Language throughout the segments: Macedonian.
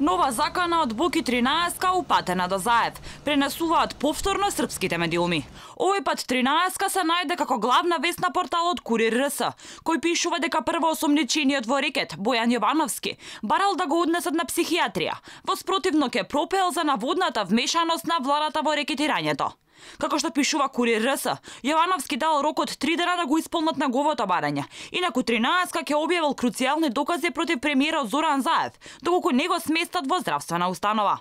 Нова закана од Буки 13-ка упатена до Заев. Пренесуваат повторно српските медиуми. Овој пат 13-ка се најде како главна вест на порталот Курир РС, кој пишува дека прво осомничениот во рекет, Бојан Јовановски, барал да го однесат на психијатрија. Воспротивно ке пропел за наводната вмешаност на владата во рекетирањето. Како што пишува Курир РС, Јовановски дал рок од дена да го исполнат говото барање. Инаку 13-ка ќе објавил круцијални докази против премиерот Зоран Заев, доколку не го сместат во здравствена установа.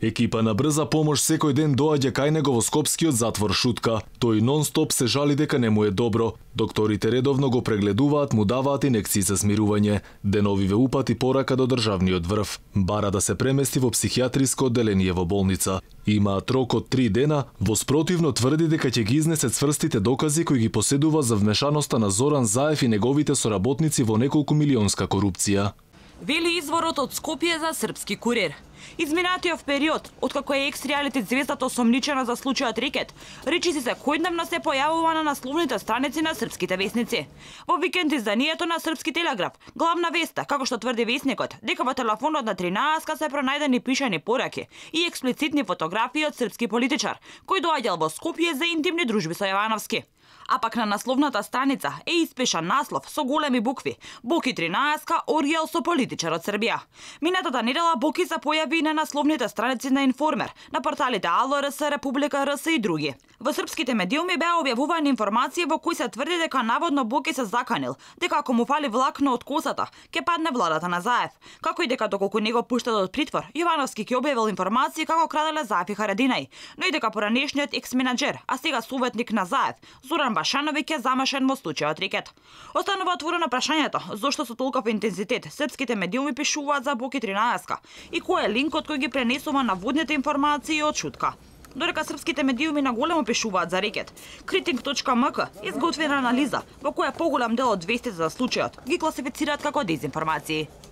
Екипа на брза помош секој ден доаѓа кај него во Скопскиот затвор Шутка. Тој нонстоп се жали дека не му е добро. Докторите редовно го прегледуваат, му даваат инекции за смирување. Деновиве упати порака до државниот врв. Бара да се премести во психијатриско одделение во болница. Имаат рок од три дена, воспротивно тврди дека ќе ги изнесе цврстите докази кои ги поседува за вмешаноста на Зоран Заев и неговите соработници во неколку милионска корупција. Вели изворот од Скопје за српски курир. Изминатиот период, откако е екс реалити звездата осомничена за случајот Рикет, речи се секојдневно се појавува на насловните страници на српските весници. Во викенд изданието на српски телеграф, главна веста, како што тврди весникот, дека во телефонот на 13-ка се пронајдени пишани пораки и експлицитни фотографии од српски политичар, кој доаѓал во Скопје за интимни дружби со Јовановски. А пак на насловната страница е испешан наслов со големи букви. Боки 13-ка со политичар од Србија. Минатата недела Боки за објави на насловните страници на Информер, на порталите АЛРС, Република РС и други. Во српските медиуми беа објавувани информации во кои се тврди дека наводно Боки се заканил, дека ако му фали влакно од косата, ќе падне владата на Заев, како и дека доколку него пуштат од притвор, Јовановски ќе објавил информации како краделе Заев и Харадинај, но и дека поранешниот екс-менаџер, а сега советник на Заев, Зуран Башановиќ ќе замашен во случајот Рикет. Останува отворено прашањето зошто со толков интензитет српските медиуми пишуваат за Боки 13 и кој е линкот кој ги пренесува водните информации од шутка Дорека српските медиуми на големо пишуваат за рекет. Критинг.мк изготвена анализа во која поголем дел од вестите за случајот ги класифицираат како дезинформации.